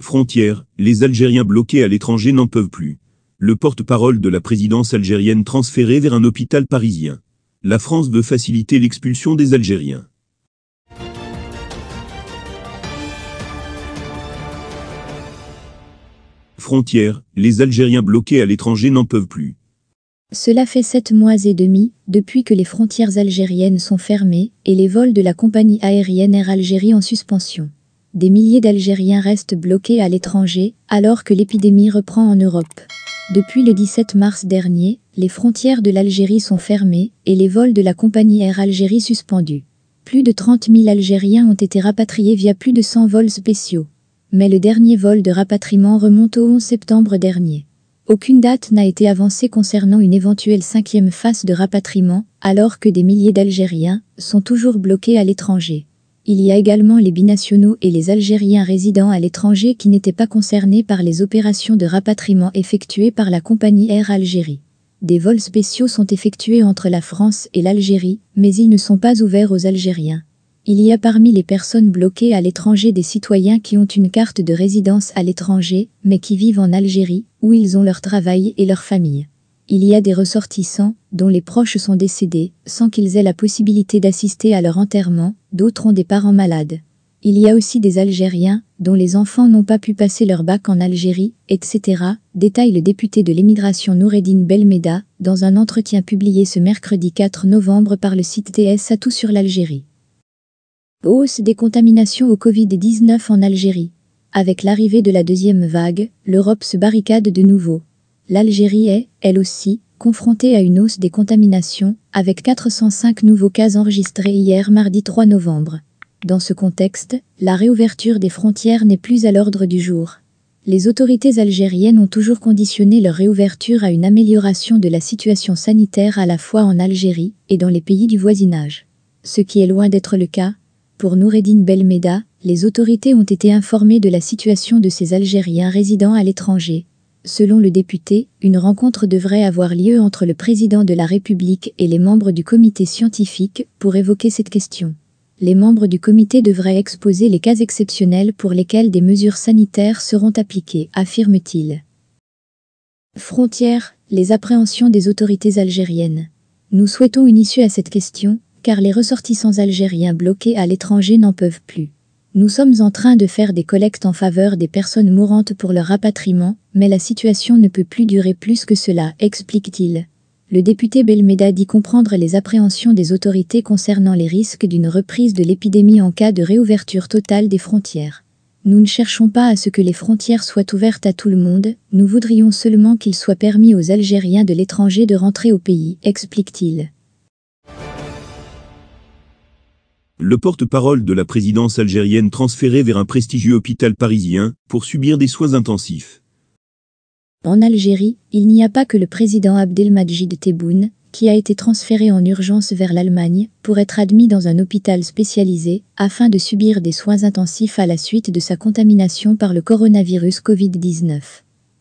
Frontières, les Algériens bloqués à l'étranger n'en peuvent plus. Le porte-parole de la présidence algérienne transféré vers un hôpital parisien. La France veut faciliter l'expulsion des Algériens. Frontières, les Algériens bloqués à l'étranger n'en peuvent plus. Cela fait sept mois et demi depuis que les frontières algériennes sont fermées et les vols de la compagnie aérienne Air Algérie en suspension des milliers d'Algériens restent bloqués à l'étranger alors que l'épidémie reprend en Europe. Depuis le 17 mars dernier, les frontières de l'Algérie sont fermées et les vols de la compagnie Air Algérie suspendus. Plus de 30 000 Algériens ont été rapatriés via plus de 100 vols spéciaux. Mais le dernier vol de rapatriement remonte au 11 septembre dernier. Aucune date n'a été avancée concernant une éventuelle cinquième phase de rapatriement, alors que des milliers d'Algériens sont toujours bloqués à l'étranger. Il y a également les binationaux et les Algériens résidant à l'étranger qui n'étaient pas concernés par les opérations de rapatriement effectuées par la compagnie Air Algérie. Des vols spéciaux sont effectués entre la France et l'Algérie, mais ils ne sont pas ouverts aux Algériens. Il y a parmi les personnes bloquées à l'étranger des citoyens qui ont une carte de résidence à l'étranger, mais qui vivent en Algérie, où ils ont leur travail et leur famille il y a des ressortissants dont les proches sont décédés sans qu'ils aient la possibilité d'assister à leur enterrement, d'autres ont des parents malades. Il y a aussi des Algériens dont les enfants n'ont pas pu passer leur bac en Algérie, etc., détaille le député de l'émigration Noureddin Belmeda dans un entretien publié ce mercredi 4 novembre par le site TS tout sur l'Algérie. Hausse des contaminations au Covid-19 en Algérie. Avec l'arrivée de la deuxième vague, l'Europe se barricade de nouveau l'Algérie est, elle aussi, confrontée à une hausse des contaminations, avec 405 nouveaux cas enregistrés hier mardi 3 novembre. Dans ce contexte, la réouverture des frontières n'est plus à l'ordre du jour. Les autorités algériennes ont toujours conditionné leur réouverture à une amélioration de la situation sanitaire à la fois en Algérie et dans les pays du voisinage. Ce qui est loin d'être le cas, pour Noureddin Belmeda, les autorités ont été informées de la situation de ces Algériens résidant à l'étranger, Selon le député, une rencontre devrait avoir lieu entre le président de la République et les membres du comité scientifique pour évoquer cette question. Les membres du comité devraient exposer les cas exceptionnels pour lesquels des mesures sanitaires seront appliquées, affirme-t-il. Frontières, les appréhensions des autorités algériennes. Nous souhaitons une issue à cette question, car les ressortissants algériens bloqués à l'étranger n'en peuvent plus. Nous sommes en train de faire des collectes en faveur des personnes mourantes pour leur rapatriement, mais la situation ne peut plus durer plus que cela, explique-t-il. Le député Belmeda dit comprendre les appréhensions des autorités concernant les risques d'une reprise de l'épidémie en cas de réouverture totale des frontières. Nous ne cherchons pas à ce que les frontières soient ouvertes à tout le monde, nous voudrions seulement qu'il soit permis aux Algériens de l'étranger de rentrer au pays, explique-t-il. Le porte-parole de la présidence algérienne transféré vers un prestigieux hôpital parisien pour subir des soins intensifs. En Algérie, il n'y a pas que le président Abdelmajid Tebboune qui a été transféré en urgence vers l'Allemagne pour être admis dans un hôpital spécialisé afin de subir des soins intensifs à la suite de sa contamination par le coronavirus Covid-19.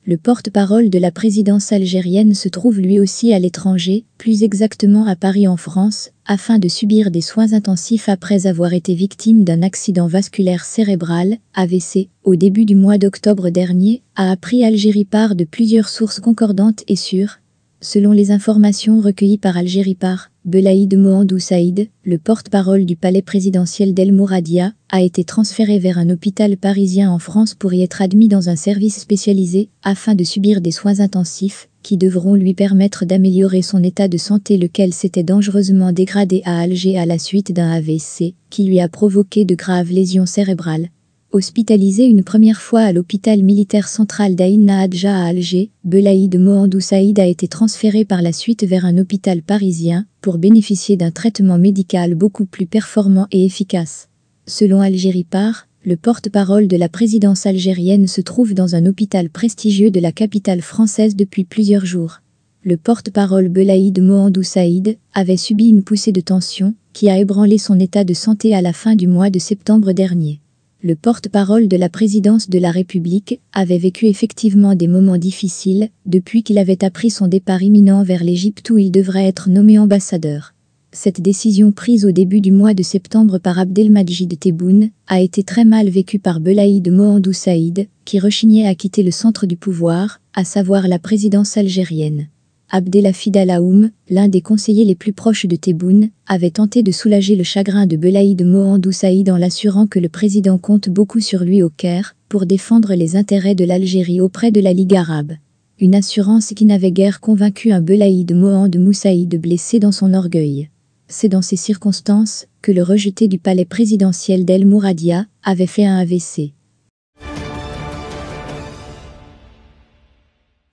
Le porte-parole de la présidence algérienne se trouve lui aussi à l'étranger, plus exactement à Paris en France, afin de subir des soins intensifs après avoir été victime d'un accident vasculaire cérébral, AVC, au début du mois d'octobre dernier, a appris Algérie par de plusieurs sources concordantes et sûres, selon les informations recueillies par Algérie par. Belaïd Mohandou Saïd, le porte-parole du palais présidentiel d'El Mouradia, a été transféré vers un hôpital parisien en France pour y être admis dans un service spécialisé afin de subir des soins intensifs qui devront lui permettre d'améliorer son état de santé lequel s'était dangereusement dégradé à Alger à la suite d'un AVC qui lui a provoqué de graves lésions cérébrales, Hospitalisé une première fois à l'hôpital militaire central d'Aïn Nahadja à Alger, Belaïd Mohandou Saïd a été transféré par la suite vers un hôpital parisien pour bénéficier d'un traitement médical beaucoup plus performant et efficace. Selon Algérie Par, le porte-parole de la présidence algérienne se trouve dans un hôpital prestigieux de la capitale française depuis plusieurs jours. Le porte-parole Belaïd Mohandou Saïd avait subi une poussée de tension qui a ébranlé son état de santé à la fin du mois de septembre dernier le porte-parole de la présidence de la République, avait vécu effectivement des moments difficiles depuis qu'il avait appris son départ imminent vers l'Égypte où il devrait être nommé ambassadeur. Cette décision prise au début du mois de septembre par Abdelmajid Tebboune a été très mal vécue par Belaïd Mohandou Saïd, qui rechignait à quitter le centre du pouvoir, à savoir la présidence algérienne. Abdelafid Alaoum, l'un des conseillers les plus proches de Tebboune, avait tenté de soulager le chagrin de Belaïd Mohand Saïd en l'assurant que le président compte beaucoup sur lui au Caire pour défendre les intérêts de l'Algérie auprès de la Ligue arabe. Une assurance qui n'avait guère convaincu un Belaïd Mohand Moussaïd blessé dans son orgueil. C'est dans ces circonstances que le rejeté du palais présidentiel d'El Mouradia avait fait un AVC.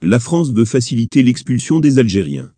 La France veut faciliter l'expulsion des Algériens.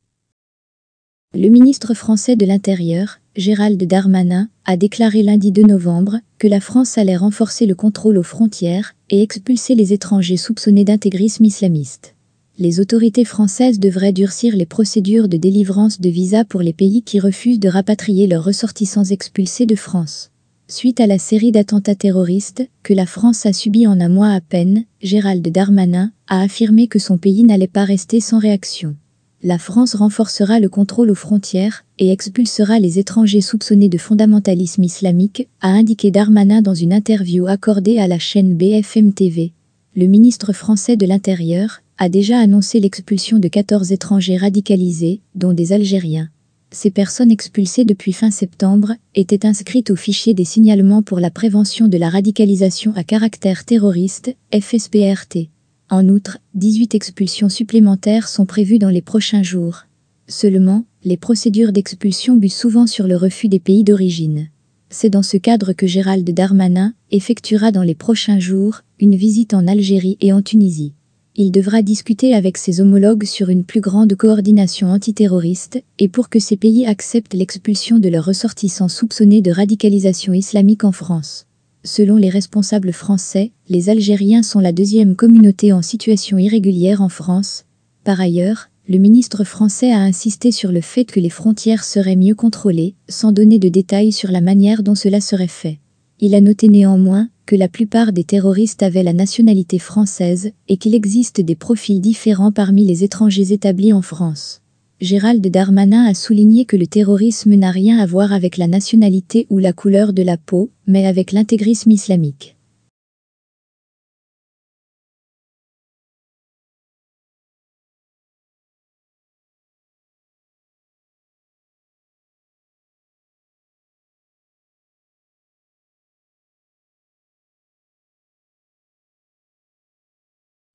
Le ministre français de l'Intérieur, Gérald Darmanin, a déclaré lundi 2 novembre que la France allait renforcer le contrôle aux frontières et expulser les étrangers soupçonnés d'intégrisme islamiste. Les autorités françaises devraient durcir les procédures de délivrance de visas pour les pays qui refusent de rapatrier leurs ressortissants expulsés de France. Suite à la série d'attentats terroristes que la France a subi en un mois à peine, Gérald Darmanin a affirmé que son pays n'allait pas rester sans réaction. La France renforcera le contrôle aux frontières et expulsera les étrangers soupçonnés de fondamentalisme islamique, a indiqué Darmanin dans une interview accordée à la chaîne BFM TV. Le ministre français de l'Intérieur a déjà annoncé l'expulsion de 14 étrangers radicalisés, dont des Algériens. Ces personnes expulsées depuis fin septembre étaient inscrites au fichier des signalements pour la prévention de la radicalisation à caractère terroriste, FSPRT. En outre, 18 expulsions supplémentaires sont prévues dans les prochains jours. Seulement, les procédures d'expulsion butent souvent sur le refus des pays d'origine. C'est dans ce cadre que Gérald Darmanin effectuera dans les prochains jours une visite en Algérie et en Tunisie il devra discuter avec ses homologues sur une plus grande coordination antiterroriste et pour que ces pays acceptent l'expulsion de leurs ressortissants soupçonnés de radicalisation islamique en France. Selon les responsables français, les Algériens sont la deuxième communauté en situation irrégulière en France. Par ailleurs, le ministre français a insisté sur le fait que les frontières seraient mieux contrôlées, sans donner de détails sur la manière dont cela serait fait. Il a noté néanmoins que la plupart des terroristes avaient la nationalité française et qu'il existe des profils différents parmi les étrangers établis en France. Gérald Darmanin a souligné que le terrorisme n'a rien à voir avec la nationalité ou la couleur de la peau, mais avec l'intégrisme islamique.